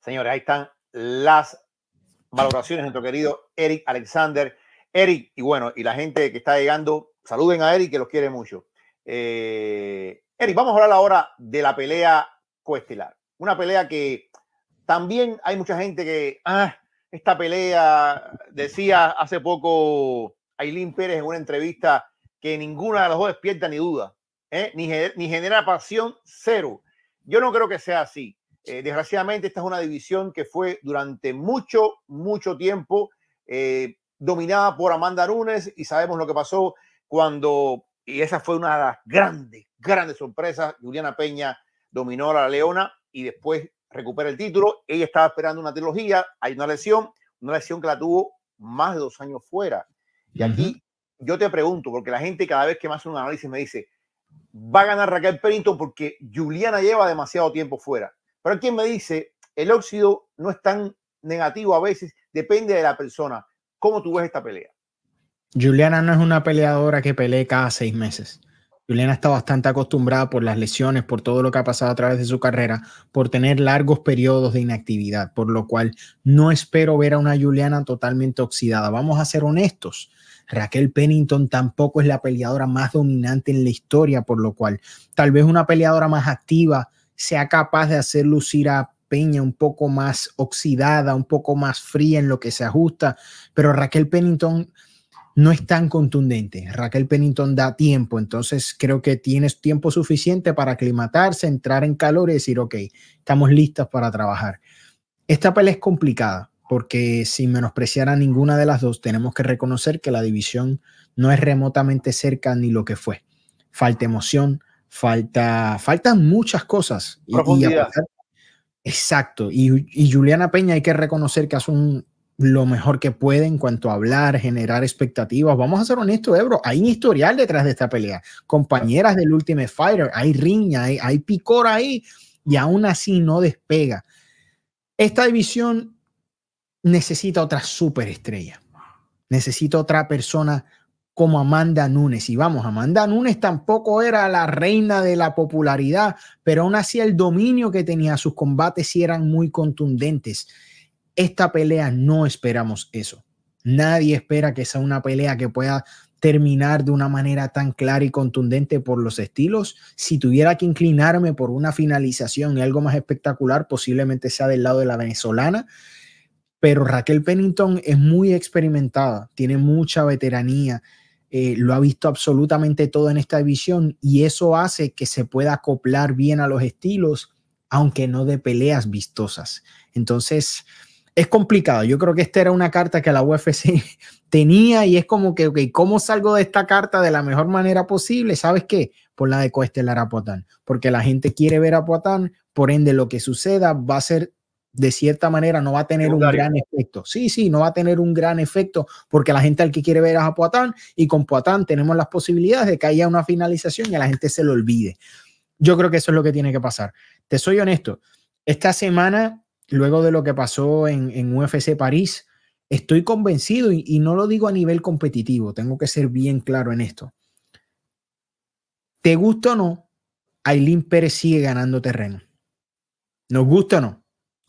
Señores, ahí están las valoraciones de nuestro querido Eric Alexander. Eric, y bueno, y la gente que está llegando, saluden a Eric que los quiere mucho. Eh, Eric, vamos a hablar ahora de la pelea coestelar. Una pelea que también hay mucha gente que, ah, esta pelea, decía hace poco Aileen Pérez en una entrevista que ninguna de las dos despierta ni duda, ¿eh? ni genera pasión cero. Yo no creo que sea así. Eh, desgraciadamente, esta es una división que fue durante mucho, mucho tiempo eh, dominada por Amanda Nunes y sabemos lo que pasó cuando, y esa fue una de las grandes, grandes sorpresas, Juliana Peña dominó a la Leona y después recupera el título. Ella estaba esperando una trilogía, hay una lesión, una lesión que la tuvo más de dos años fuera. Y aquí yo te pregunto, porque la gente cada vez que me hace un análisis me dice, va a ganar Raquel Pennington porque Juliana lleva demasiado tiempo fuera. Pero quien me dice, el óxido no es tan negativo a veces, depende de la persona. ¿Cómo tú ves esta pelea? Juliana no es una peleadora que pelee cada seis meses. Juliana está bastante acostumbrada por las lesiones, por todo lo que ha pasado a través de su carrera, por tener largos periodos de inactividad, por lo cual no espero ver a una Juliana totalmente oxidada. Vamos a ser honestos. Raquel Pennington tampoco es la peleadora más dominante en la historia, por lo cual tal vez una peleadora más activa, sea capaz de hacer lucir a Peña un poco más oxidada, un poco más fría en lo que se ajusta, pero Raquel Pennington no es tan contundente. Raquel Pennington da tiempo, entonces creo que tienes tiempo suficiente para aclimatarse, entrar en calor y decir, ok, estamos listas para trabajar. Esta pelea es complicada porque sin menospreciar a ninguna de las dos, tenemos que reconocer que la división no es remotamente cerca ni lo que fue. Falta emoción, falta, faltan muchas cosas. exacto. Y, Juliana Peña hay que reconocer que hace lo mejor que puede en cuanto a hablar, generar expectativas. Vamos a ser honestos, Ebro, hay un historial detrás de esta pelea. Compañeras del Ultimate Fighter, hay riña, hay, hay picor ahí y aún así no despega. Esta división necesita otra superestrella. Necesita otra persona como Amanda Nunes. Y vamos, Amanda Nunes tampoco era la reina de la popularidad, pero aún así el dominio que tenía, sus combates sí eran muy contundentes. Esta pelea no esperamos eso. Nadie espera que sea una pelea que pueda terminar de una manera tan clara y contundente por los estilos. Si tuviera que inclinarme por una finalización y algo más espectacular, posiblemente sea del lado de la venezolana pero Raquel Pennington es muy experimentada, tiene mucha veteranía, eh, lo ha visto absolutamente todo en esta división y eso hace que se pueda acoplar bien a los estilos, aunque no de peleas vistosas. Entonces, es complicado. Yo creo que esta era una carta que la UFC tenía y es como que, ok, ¿cómo salgo de esta carta de la mejor manera posible? ¿Sabes qué? Por la de Coestelar a Poatán, porque la gente quiere ver a Poatán, por ende lo que suceda va a ser de cierta manera no va a tener un gran efecto. Sí, sí, no va a tener un gran efecto porque la gente al que quiere ver es a Poatán y con Poatán tenemos las posibilidades de que haya una finalización y a la gente se lo olvide. Yo creo que eso es lo que tiene que pasar. Te soy honesto, esta semana, luego de lo que pasó en, en UFC París, estoy convencido y, y no lo digo a nivel competitivo, tengo que ser bien claro en esto. ¿Te gusta o no? Aileen Pérez sigue ganando terreno. ¿Nos gusta o no?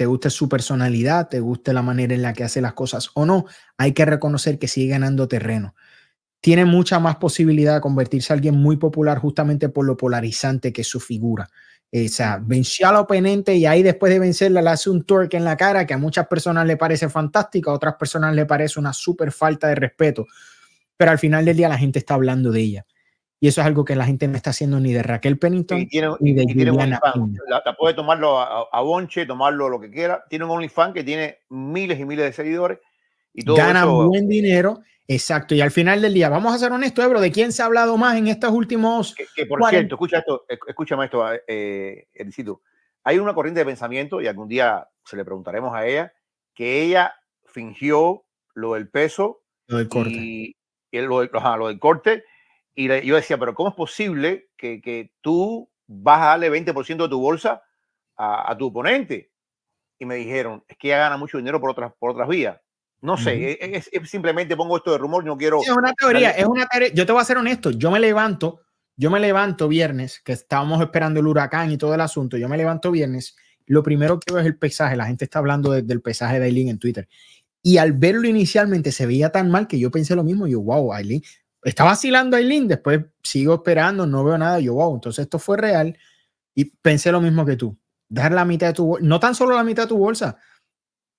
te guste su personalidad, te guste la manera en la que hace las cosas o no, hay que reconocer que sigue ganando terreno. Tiene mucha más posibilidad de convertirse en alguien muy popular justamente por lo polarizante que es su figura. Eh, o sea, venció la oponente y ahí después de vencerla le hace un torque en la cara que a muchas personas le parece fantástico, a otras personas le parece una súper falta de respeto. Pero al final del día la gente está hablando de ella. Y eso es algo que la gente no está haciendo ni de Raquel Pennington ni de Juliana la, la, puede tomarlo a, Bonche, tomarlo lo que quiera. Tiene un OnlyFans que tiene miles y miles de seguidores. Y todo buen dinero. Exacto. Y al final del día, vamos a ser honestos, Ebro, ¿de quién se ha hablado más en estos últimos... por cierto, escucha esto, escúchame esto, eh, eh Hay una corriente de pensamiento, y algún día se le preguntaremos a ella, que ella fingió lo del peso. Lo del corte. Y, lo, lo del corte y yo decía, pero ¿cómo es posible que, tú vas a darle 20% de tu bolsa a, tu oponente? Y me dijeron, es que ya gana mucho dinero por otras, por otras vías. No sé, e, e, simplemente pongo esto de rumor, no quiero... es una teoría, es una teoría. Yo te voy a ser honesto, yo me levanto, yo me levanto viernes, que estábamos esperando el huracán y todo el asunto, yo me levanto viernes, lo primero que veo es el paisaje, la gente está hablando del paisaje de Aileen en Twitter. Y al verlo inicialmente se veía tan mal que yo pensé lo mismo, yo, wow, Aileen, está vacilando Aileen, después sigo esperando, no veo nada, yo, wow, entonces esto fue real y pensé lo mismo que tú, dar la mitad de tu bolsa, no tan solo la mitad de tu bolsa,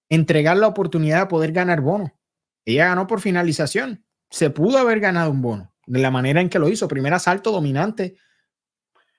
entregar la oportunidad de poder ganar bono. Ella ganó por finalización, se pudo haber ganado un bono, de la manera en que lo hizo, primer asalto dominante. Eh,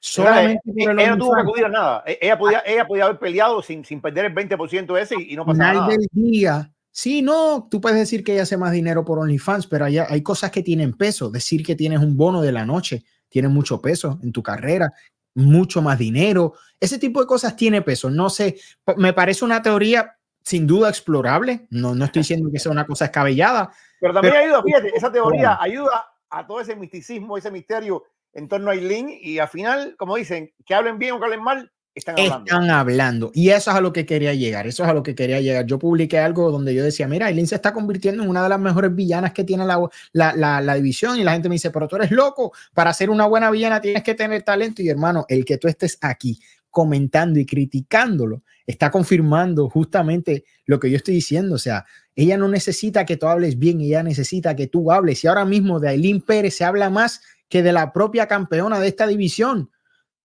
solamente eh, ella, no tuvo que acudir a nada. E, ella podía, ah. ella podía haber peleado sin, sin perder el 20% ese y, no pasaba nada. del día, Sí, no, tú puedes decir que ella hace más dinero por OnlyFans, pero hay, hay cosas que tienen peso. Decir que tienes un bono de la noche tiene mucho peso en tu carrera, mucho más dinero. Ese tipo de cosas tiene peso. No sé, me parece una teoría sin duda explorable. No, no estoy diciendo que sea una cosa escabellada. Pero también ayuda, fíjate, esa teoría ayuda a todo ese misticismo, ese misterio en torno a Aileen y al final, como dicen, que hablen bien o que hablen mal, están hablando. Y eso es a lo que quería llegar. Eso es a lo que quería llegar. Yo publiqué algo donde yo decía, mira, Aileen se está convirtiendo en una de las mejores villanas que tiene la, la, la, la, división. Y la gente me dice, pero tú eres loco. Para ser una buena villana tienes que tener talento. Y hermano, el que tú estés aquí comentando y criticándolo está confirmando justamente lo que yo estoy diciendo. O sea, ella no necesita que tú hables bien, ella necesita que tú hables. Y ahora mismo de Aileen Pérez se habla más que de la propia campeona de esta división.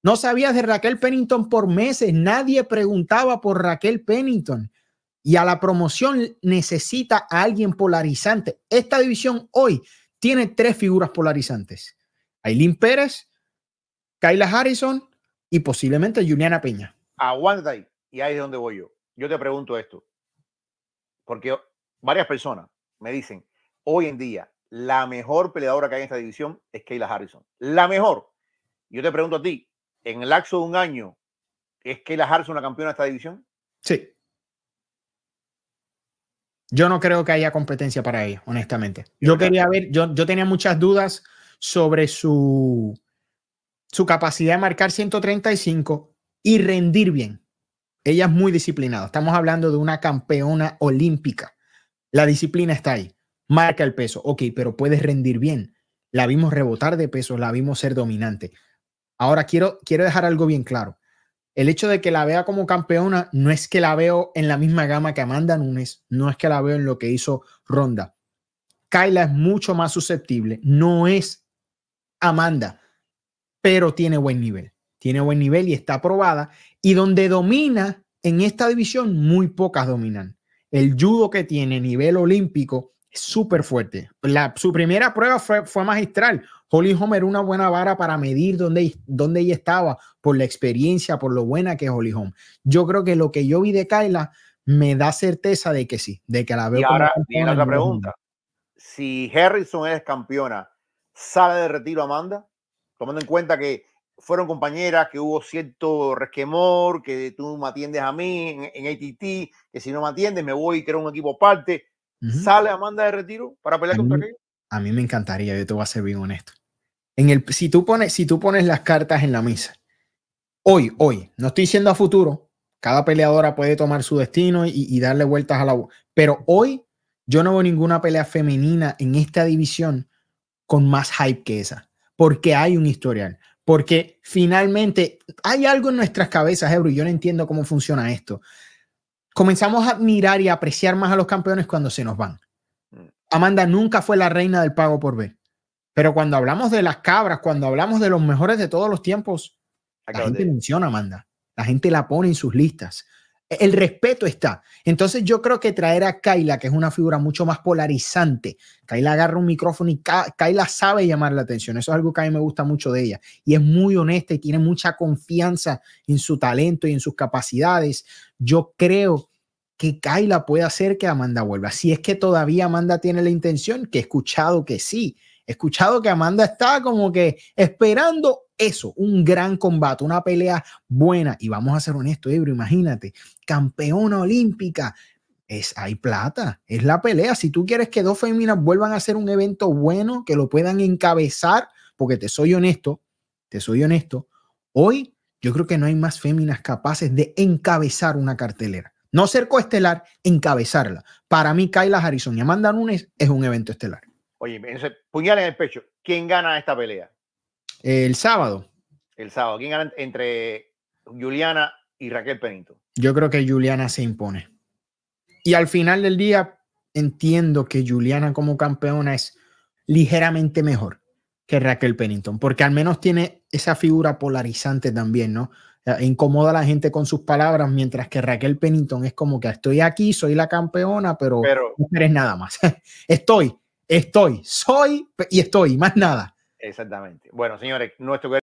No sabías de Raquel Pennington por meses. Nadie preguntaba por Raquel Pennington. Y a la promoción necesita a alguien polarizante. Esta división hoy tiene tres figuras polarizantes. Aileen Pérez, Kayla Harrison y posiblemente Juliana Peña. Aguanta ahí. Y ahí es donde voy yo. Yo te pregunto esto. Porque varias personas me dicen, hoy en día, la mejor peleadora que hay en esta división es Kayla Harrison. La mejor. Yo te pregunto a ti, en el lapso de un año, ¿es que la es la campeona de esta división? Sí. Yo no creo que haya competencia para ella, honestamente. Yo quería ver, yo, yo tenía muchas dudas sobre su, su capacidad de marcar 135 y rendir bien. Ella es muy disciplinada. Estamos hablando de una campeona olímpica. La disciplina está ahí. Marca el peso. Ok, pero puedes rendir bien. La vimos rebotar de peso, la vimos ser dominante. Ahora quiero, quiero dejar algo bien claro. El hecho de que la vea como campeona no es que la veo en la misma gama que Amanda Nunes, no es que la veo en lo que hizo Ronda. Kyla es mucho más susceptible, no es Amanda, pero tiene buen nivel. Tiene buen nivel y está aprobada. Y donde domina en esta división, muy pocas dominan. El judo que tiene nivel olímpico súper fuerte. La, su primera prueba fue, magistral. Holly Homer una buena vara para medir dónde, dónde ella estaba por la experiencia, por lo buena que es Holly Homer. Yo creo que lo que yo vi de Kyla me da certeza de que sí, de que la veo. Y ahora viene pregunta. Si Harrison es campeona, ¿sale de retiro Amanda? Tomando en cuenta que fueron compañeras, que hubo cierto resquemor, que tú me atiendes a mí en, ATT, que si no me atiendes me voy, y creo un equipo aparte sale Amanda de retiro para pelear contra mí, A mí me encantaría, yo te voy a ser bien honesto. En el, si, tú pones, si tú pones las cartas en la mesa, hoy, hoy, no estoy diciendo a futuro, cada peleadora puede tomar su destino y, darle vueltas a la... Pero hoy yo no veo ninguna pelea femenina en esta división con más hype que esa, porque hay un historial, porque finalmente hay algo en nuestras cabezas, Ebro, y yo no entiendo cómo funciona esto, comenzamos a admirar y apreciar más a los campeones cuando se nos van. Mm. Amanda nunca fue la reina del pago por ver, pero cuando hablamos de las cabras, cuando hablamos de los mejores de todos los tiempos, la gente menciona a Amanda, la gente la pone en sus listas el respeto está. Entonces yo creo que traer a Kaila, que es una figura mucho más polarizante, Kaila agarra un micrófono y sabe llamar la atención. Eso es algo que a mí me gusta mucho de ella. Y es muy honesta y tiene mucha confianza en su talento y en sus capacidades. Yo creo que Kaila puede hacer que Amanda vuelva. Si es que todavía Amanda tiene la intención, que he escuchado que sí. He escuchado que Amanda está como que esperando eso, un gran combate, una pelea buena. Y vamos a ser honestos, Ebro, imagínate, campeona olímpica, es, hay plata, es la pelea. Si tú quieres que dos féminas vuelvan a hacer un evento bueno, que lo puedan encabezar, porque te soy honesto, te soy honesto, hoy yo creo que no hay más féminas capaces de encabezar una cartelera. No ser coestelar, encabezarla. Para mí, Kayla Harrison y Amanda Nunes es un evento estelar. Oye, puñal en el pecho. ¿Quién gana esta pelea? El sábado. El sábado. entre Juliana y Raquel pennington Yo creo que Juliana se impone. Y al final del día, entiendo que Juliana como campeona es ligeramente mejor que Raquel Pennington, porque al menos tiene esa figura polarizante también, ¿no? Eh, incomoda a la gente con sus palabras, mientras que Raquel Pennington es como que estoy aquí, soy la campeona, pero, pero eres nada más. Estoy, estoy, soy y estoy, más nada. Exactamente. Bueno, señores, nuestro